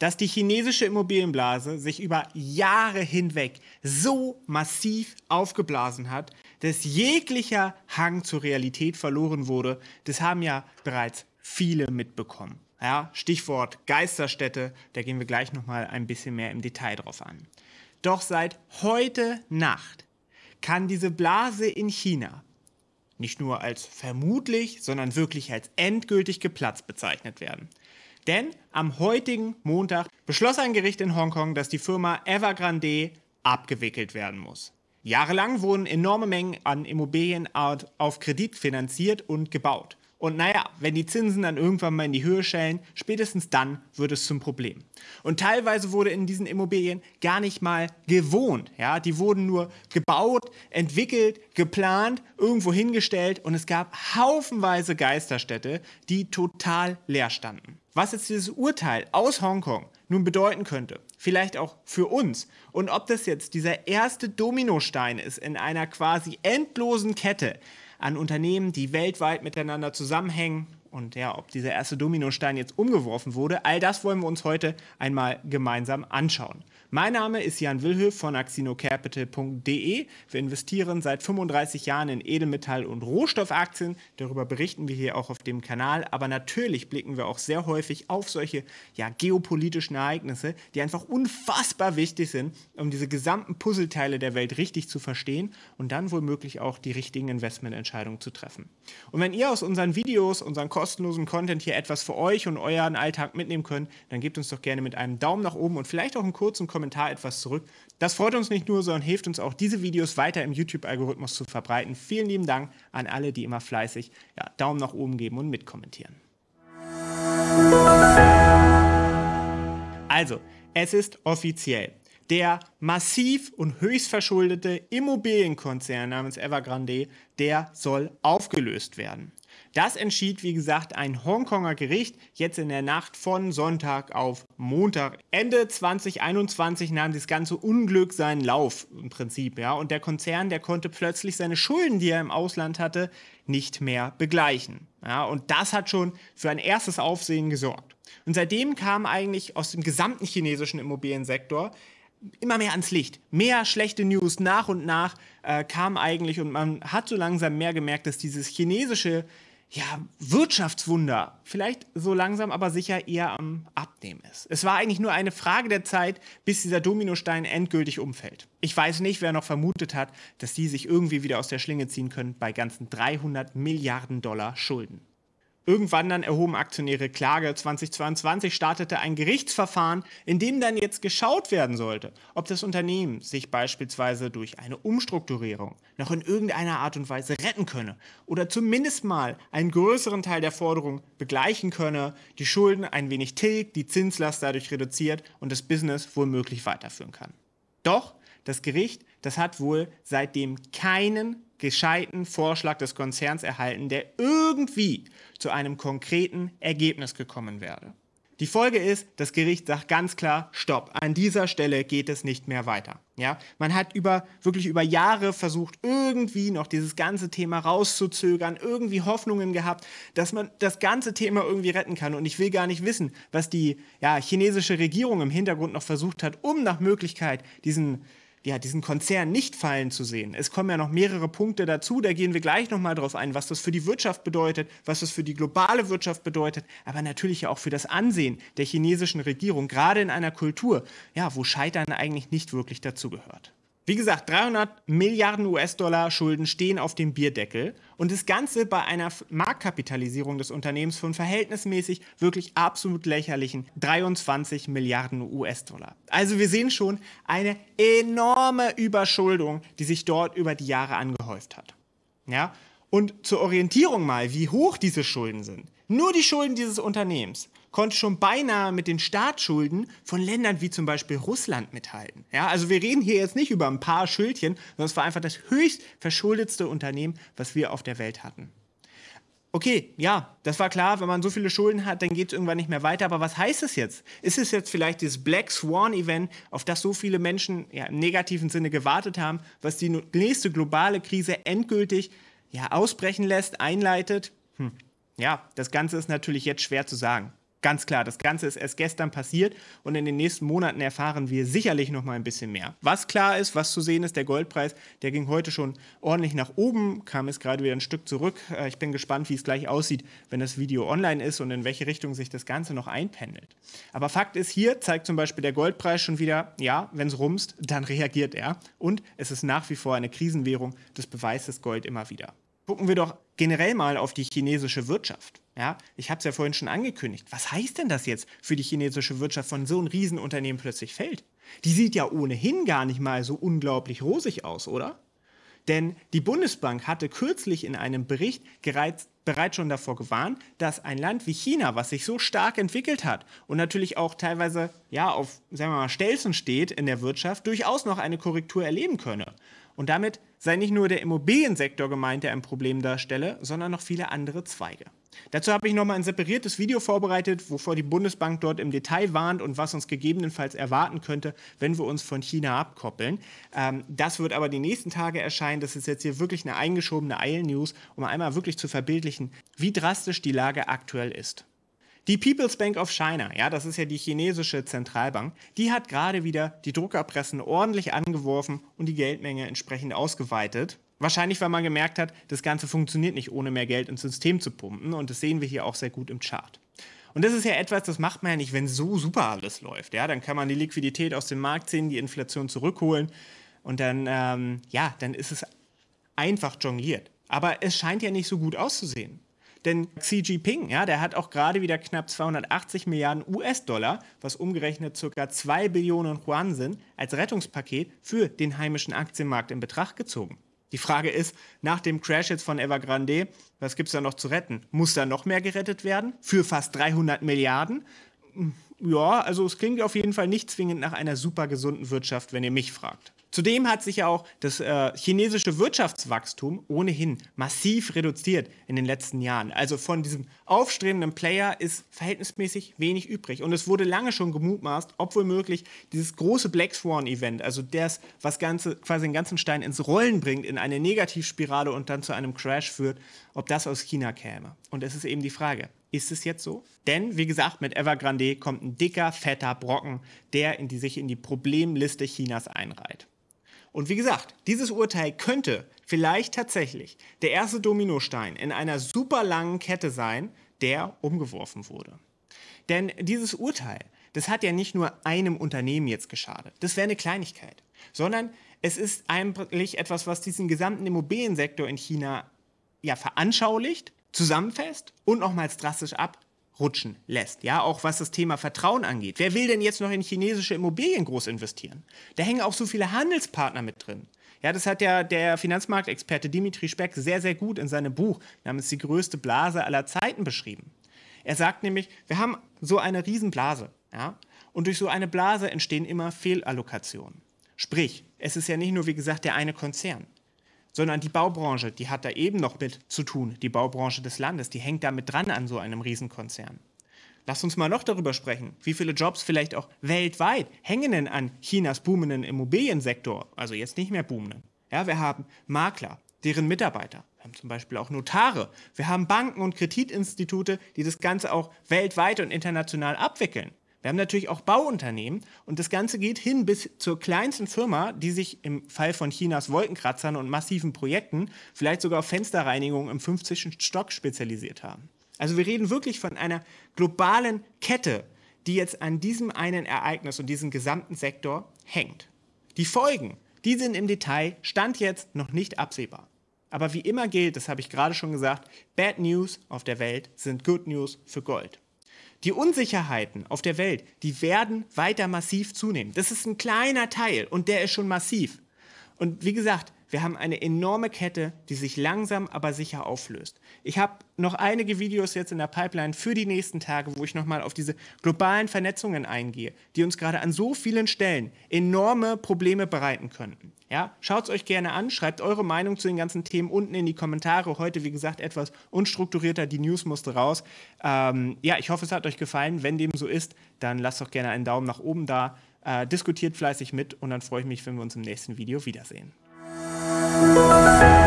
dass die chinesische Immobilienblase sich über Jahre hinweg so massiv aufgeblasen hat, dass jeglicher Hang zur Realität verloren wurde. Das haben ja bereits viele mitbekommen. Ja, Stichwort Geisterstätte, da gehen wir gleich nochmal ein bisschen mehr im Detail drauf an. Doch seit heute Nacht kann diese Blase in China nicht nur als vermutlich, sondern wirklich als endgültig geplatzt bezeichnet werden. Denn am heutigen Montag beschloss ein Gericht in Hongkong, dass die Firma Evergrande abgewickelt werden muss. Jahrelang wurden enorme Mengen an Immobilien auf Kredit finanziert und gebaut. Und naja, wenn die Zinsen dann irgendwann mal in die Höhe schellen, spätestens dann wird es zum Problem. Und teilweise wurde in diesen Immobilien gar nicht mal gewohnt. Ja? Die wurden nur gebaut, entwickelt, geplant, irgendwo hingestellt und es gab haufenweise Geisterstädte, die total leer standen. Was jetzt dieses Urteil aus Hongkong nun bedeuten könnte, vielleicht auch für uns, und ob das jetzt dieser erste Dominostein ist in einer quasi endlosen Kette an Unternehmen, die weltweit miteinander zusammenhängen, und ja, ob dieser erste Dominostein jetzt umgeworfen wurde, all das wollen wir uns heute einmal gemeinsam anschauen. Mein Name ist Jan Wilhöf von axinocapital.de. Wir investieren seit 35 Jahren in Edelmetall- und Rohstoffaktien. Darüber berichten wir hier auch auf dem Kanal. Aber natürlich blicken wir auch sehr häufig auf solche ja, geopolitischen Ereignisse, die einfach unfassbar wichtig sind, um diese gesamten Puzzleteile der Welt richtig zu verstehen und dann womöglich auch die richtigen Investmententscheidungen zu treffen. Und wenn ihr aus unseren Videos, unseren kostenlosen Content hier etwas für euch und euren Alltag mitnehmen können, dann gebt uns doch gerne mit einem Daumen nach oben und vielleicht auch einen kurzen Kommentar etwas zurück. Das freut uns nicht nur, sondern hilft uns auch, diese Videos weiter im YouTube-Algorithmus zu verbreiten. Vielen lieben Dank an alle, die immer fleißig ja, Daumen nach oben geben und mitkommentieren. Also, es ist offiziell. Der massiv und höchst verschuldete Immobilienkonzern namens Evergrande, der soll aufgelöst werden. Das entschied, wie gesagt, ein Hongkonger Gericht jetzt in der Nacht von Sonntag auf Montag. Ende 2021 nahm das ganze Unglück seinen Lauf im Prinzip, ja. Und der Konzern, der konnte plötzlich seine Schulden, die er im Ausland hatte, nicht mehr begleichen. Ja, und das hat schon für ein erstes Aufsehen gesorgt. Und seitdem kam eigentlich aus dem gesamten chinesischen Immobiliensektor immer mehr ans Licht. Mehr schlechte News nach und nach äh, kam eigentlich und man hat so langsam mehr gemerkt, dass dieses chinesische ja, Wirtschaftswunder vielleicht so langsam aber sicher eher am Abnehmen ist. Es war eigentlich nur eine Frage der Zeit, bis dieser Dominostein endgültig umfällt. Ich weiß nicht, wer noch vermutet hat, dass die sich irgendwie wieder aus der Schlinge ziehen können bei ganzen 300 Milliarden Dollar Schulden. Irgendwann dann erhoben Aktionäre Klage. 2022 startete ein Gerichtsverfahren, in dem dann jetzt geschaut werden sollte, ob das Unternehmen sich beispielsweise durch eine Umstrukturierung noch in irgendeiner Art und Weise retten könne oder zumindest mal einen größeren Teil der Forderung begleichen könne, die Schulden ein wenig tilgt, die Zinslast dadurch reduziert und das Business womöglich weiterführen kann. Doch das Gericht, das hat wohl seitdem keinen gescheiten Vorschlag des Konzerns erhalten, der irgendwie zu einem konkreten Ergebnis gekommen werde. Die Folge ist, das Gericht sagt ganz klar, stopp, an dieser Stelle geht es nicht mehr weiter. Ja? Man hat über, wirklich über Jahre versucht, irgendwie noch dieses ganze Thema rauszuzögern, irgendwie Hoffnungen gehabt, dass man das ganze Thema irgendwie retten kann. Und ich will gar nicht wissen, was die ja, chinesische Regierung im Hintergrund noch versucht hat, um nach Möglichkeit diesen ja, diesen Konzern nicht fallen zu sehen. Es kommen ja noch mehrere Punkte dazu, da gehen wir gleich nochmal drauf ein, was das für die Wirtschaft bedeutet, was das für die globale Wirtschaft bedeutet, aber natürlich ja auch für das Ansehen der chinesischen Regierung, gerade in einer Kultur, ja, wo Scheitern eigentlich nicht wirklich dazugehört. Wie gesagt, 300 Milliarden US-Dollar Schulden stehen auf dem Bierdeckel und das Ganze bei einer Marktkapitalisierung des Unternehmens von verhältnismäßig wirklich absolut lächerlichen 23 Milliarden US-Dollar. Also wir sehen schon eine enorme Überschuldung, die sich dort über die Jahre angehäuft hat. Ja? Und zur Orientierung mal, wie hoch diese Schulden sind. Nur die Schulden dieses Unternehmens konnte schon beinahe mit den Staatsschulden von Ländern wie zum Beispiel Russland mithalten. Ja, also wir reden hier jetzt nicht über ein paar Schuldchen, sondern es war einfach das höchst verschuldetste Unternehmen, was wir auf der Welt hatten. Okay, ja, das war klar, wenn man so viele Schulden hat, dann geht es irgendwann nicht mehr weiter. Aber was heißt es jetzt? Ist es jetzt vielleicht dieses Black Swan-Event, auf das so viele Menschen ja, im negativen Sinne gewartet haben, was die nächste globale Krise endgültig ja, ausbrechen lässt, einleitet? Hm ja, das Ganze ist natürlich jetzt schwer zu sagen. Ganz klar, das Ganze ist erst gestern passiert und in den nächsten Monaten erfahren wir sicherlich noch mal ein bisschen mehr. Was klar ist, was zu sehen ist, der Goldpreis, der ging heute schon ordentlich nach oben, kam jetzt gerade wieder ein Stück zurück. Äh, ich bin gespannt, wie es gleich aussieht, wenn das Video online ist und in welche Richtung sich das Ganze noch einpendelt. Aber Fakt ist, hier zeigt zum Beispiel der Goldpreis schon wieder, ja, wenn es rumst, dann reagiert er. Und es ist nach wie vor eine Krisenwährung, das beweist das Gold immer wieder gucken wir doch generell mal auf die chinesische Wirtschaft. Ja, ich habe es ja vorhin schon angekündigt. Was heißt denn das jetzt für die chinesische Wirtschaft, wenn so ein Riesenunternehmen plötzlich fällt? Die sieht ja ohnehin gar nicht mal so unglaublich rosig aus, oder? Denn die Bundesbank hatte kürzlich in einem Bericht gereizt, bereits schon davor gewarnt, dass ein Land wie China, was sich so stark entwickelt hat und natürlich auch teilweise ja auf sagen wir mal Stelzen steht in der Wirtschaft, durchaus noch eine Korrektur erleben könne. Und damit sei nicht nur der Immobiliensektor gemeint, der ein Problem darstelle, sondern noch viele andere Zweige. Dazu habe ich nochmal ein separiertes Video vorbereitet, wovor die Bundesbank dort im Detail warnt und was uns gegebenenfalls erwarten könnte, wenn wir uns von China abkoppeln. Ähm, das wird aber die nächsten Tage erscheinen. Das ist jetzt hier wirklich eine eingeschobene Eilnews, um einmal wirklich zu verbildlichen, wie drastisch die Lage aktuell ist. Die People's Bank of China, ja, das ist ja die chinesische Zentralbank, die hat gerade wieder die Druckerpressen ordentlich angeworfen und die Geldmenge entsprechend ausgeweitet. Wahrscheinlich, weil man gemerkt hat, das Ganze funktioniert nicht, ohne mehr Geld ins System zu pumpen. Und das sehen wir hier auch sehr gut im Chart. Und das ist ja etwas, das macht man ja nicht, wenn so super alles läuft. Ja, dann kann man die Liquidität aus dem Markt ziehen, die Inflation zurückholen und dann, ähm, ja, dann ist es einfach jongliert. Aber es scheint ja nicht so gut auszusehen. Denn Xi Jinping, ja, der hat auch gerade wieder knapp 280 Milliarden US-Dollar, was umgerechnet ca. 2 Billionen Yuan sind, als Rettungspaket für den heimischen Aktienmarkt in Betracht gezogen. Die Frage ist, nach dem Crash jetzt von Evergrande, was gibt es da noch zu retten? Muss da noch mehr gerettet werden? Für fast 300 Milliarden? Hm, ja, also es klingt auf jeden Fall nicht zwingend nach einer super gesunden Wirtschaft, wenn ihr mich fragt. Zudem hat sich ja auch das äh, chinesische Wirtschaftswachstum ohnehin massiv reduziert in den letzten Jahren. Also von diesem aufstrebenden Player ist verhältnismäßig wenig übrig. Und es wurde lange schon gemutmaßt, ob womöglich dieses große Black Swan-Event, also das, was ganze, quasi den ganzen Stein ins Rollen bringt, in eine Negativspirale und dann zu einem Crash führt, ob das aus China käme. Und es ist eben die Frage, ist es jetzt so? Denn, wie gesagt, mit Evergrande kommt ein dicker, fetter Brocken, der in die, sich in die Problemliste Chinas einreiht. Und wie gesagt, dieses Urteil könnte vielleicht tatsächlich der erste Dominostein in einer super langen Kette sein, der umgeworfen wurde. Denn dieses Urteil, das hat ja nicht nur einem Unternehmen jetzt geschadet, das wäre eine Kleinigkeit, sondern es ist eigentlich etwas, was diesen gesamten Immobiliensektor in China ja veranschaulicht, zusammenfasst und nochmals drastisch ab rutschen lässt. Ja, auch was das Thema Vertrauen angeht. Wer will denn jetzt noch in chinesische Immobilien groß investieren? Da hängen auch so viele Handelspartner mit drin. Ja, das hat ja der Finanzmarktexperte Dimitri Speck sehr, sehr gut in seinem Buch namens Die größte Blase aller Zeiten beschrieben. Er sagt nämlich, wir haben so eine Riesenblase. Ja? Und durch so eine Blase entstehen immer Fehlallokationen. Sprich, es ist ja nicht nur, wie gesagt, der eine Konzern sondern die Baubranche, die hat da eben noch mit zu tun, die Baubranche des Landes, die hängt damit dran an so einem Riesenkonzern. Lass uns mal noch darüber sprechen, wie viele Jobs vielleicht auch weltweit hängen denn an Chinas boomenden Immobiliensektor, also jetzt nicht mehr boomenden. Ja, wir haben Makler, deren Mitarbeiter, wir haben zum Beispiel auch Notare, wir haben Banken und Kreditinstitute, die das Ganze auch weltweit und international abwickeln. Wir haben natürlich auch Bauunternehmen und das Ganze geht hin bis zur kleinsten Firma, die sich im Fall von Chinas Wolkenkratzern und massiven Projekten vielleicht sogar auf Fensterreinigungen im 50. Stock spezialisiert haben. Also wir reden wirklich von einer globalen Kette, die jetzt an diesem einen Ereignis und diesem gesamten Sektor hängt. Die Folgen, die sind im Detail, stand jetzt noch nicht absehbar. Aber wie immer gilt, das habe ich gerade schon gesagt, Bad News auf der Welt sind Good News für Gold. Die Unsicherheiten auf der Welt, die werden weiter massiv zunehmen. Das ist ein kleiner Teil und der ist schon massiv. Und wie gesagt, wir haben eine enorme Kette, die sich langsam, aber sicher auflöst. Ich habe noch einige Videos jetzt in der Pipeline für die nächsten Tage, wo ich nochmal auf diese globalen Vernetzungen eingehe, die uns gerade an so vielen Stellen enorme Probleme bereiten könnten. Ja, Schaut es euch gerne an, schreibt eure Meinung zu den ganzen Themen unten in die Kommentare. Heute, wie gesagt, etwas unstrukturierter, die News musste raus. Ähm, ja, ich hoffe, es hat euch gefallen. Wenn dem so ist, dann lasst doch gerne einen Daumen nach oben da. Äh, diskutiert fleißig mit und dann freue ich mich, wenn wir uns im nächsten Video wiedersehen. Música